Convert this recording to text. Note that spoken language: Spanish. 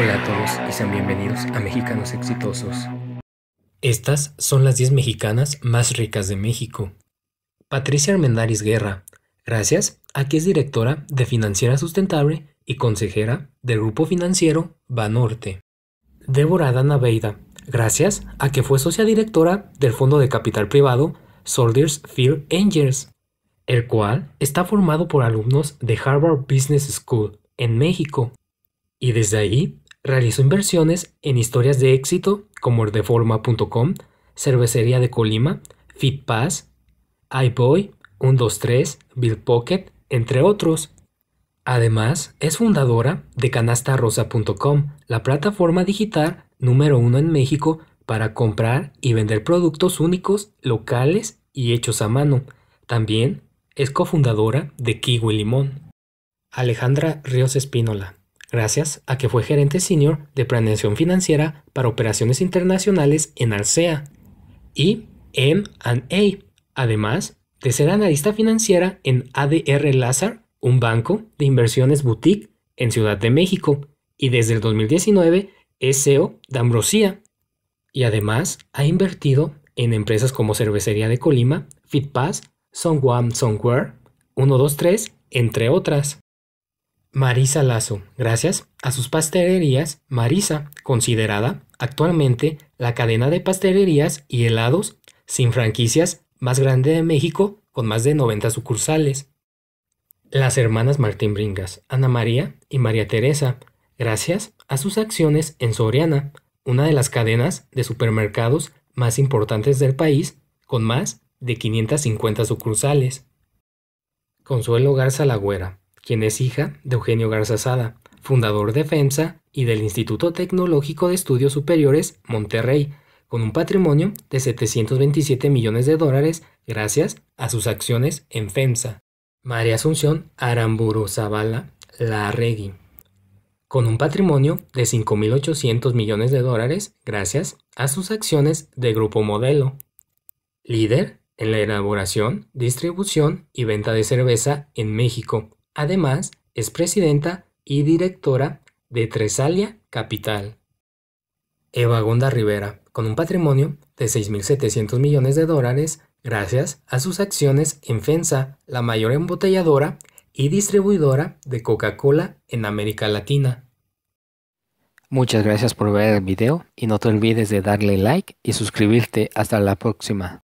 Hola a todos y sean bienvenidos a Mexicanos Exitosos. Estas son las 10 mexicanas más ricas de México. Patricia Armendáriz Guerra, gracias a que es directora de Financiera Sustentable y consejera del grupo financiero Banorte. Débora Adana Veida, gracias a que fue socia directora del fondo de capital privado Soldiers Field Angels, el cual está formado por alumnos de Harvard Business School en México. Y desde ahí Realizó inversiones en historias de éxito como Deforma.com, Cervecería de Colima, FitPass, iBoy, 123, Bill entre otros. Además, es fundadora de CanastaRosa.com, la plataforma digital número uno en México para comprar y vender productos únicos, locales y hechos a mano. También es cofundadora de Kiwi Limón. Alejandra Ríos Espínola gracias a que fue gerente senior de planeación financiera para operaciones internacionales en Alsea y M&A, además de ser analista financiera en ADR Lazar, un banco de inversiones boutique en Ciudad de México, y desde el 2019 es CEO de Ambrosía. Y además ha invertido en empresas como Cervecería de Colima, FitPass, Songwam Songware, 123, entre otras. Marisa Lazo, gracias a sus pastelerías, Marisa, considerada actualmente la cadena de pastelerías y helados sin franquicias más grande de México con más de 90 sucursales. Las hermanas Martín Bringas, Ana María y María Teresa, gracias a sus acciones en Soriana, una de las cadenas de supermercados más importantes del país, con más de 550 sucursales. Consuelo Garza Lagüera, quien es hija de Eugenio Garzazada, fundador de FEMSA y del Instituto Tecnológico de Estudios Superiores Monterrey, con un patrimonio de 727 millones de dólares gracias a sus acciones en FEMSA. María Asunción Aramburu Zavala Larregui, con un patrimonio de 5.800 millones de dólares gracias a sus acciones de Grupo Modelo. Líder en la elaboración, distribución y venta de cerveza en México, Además, es presidenta y directora de Tresalia Capital. Eva Gonda Rivera, con un patrimonio de 6.700 millones de dólares gracias a sus acciones en FENSA, la mayor embotelladora y distribuidora de Coca-Cola en América Latina. Muchas gracias por ver el video y no te olvides de darle like y suscribirte. Hasta la próxima.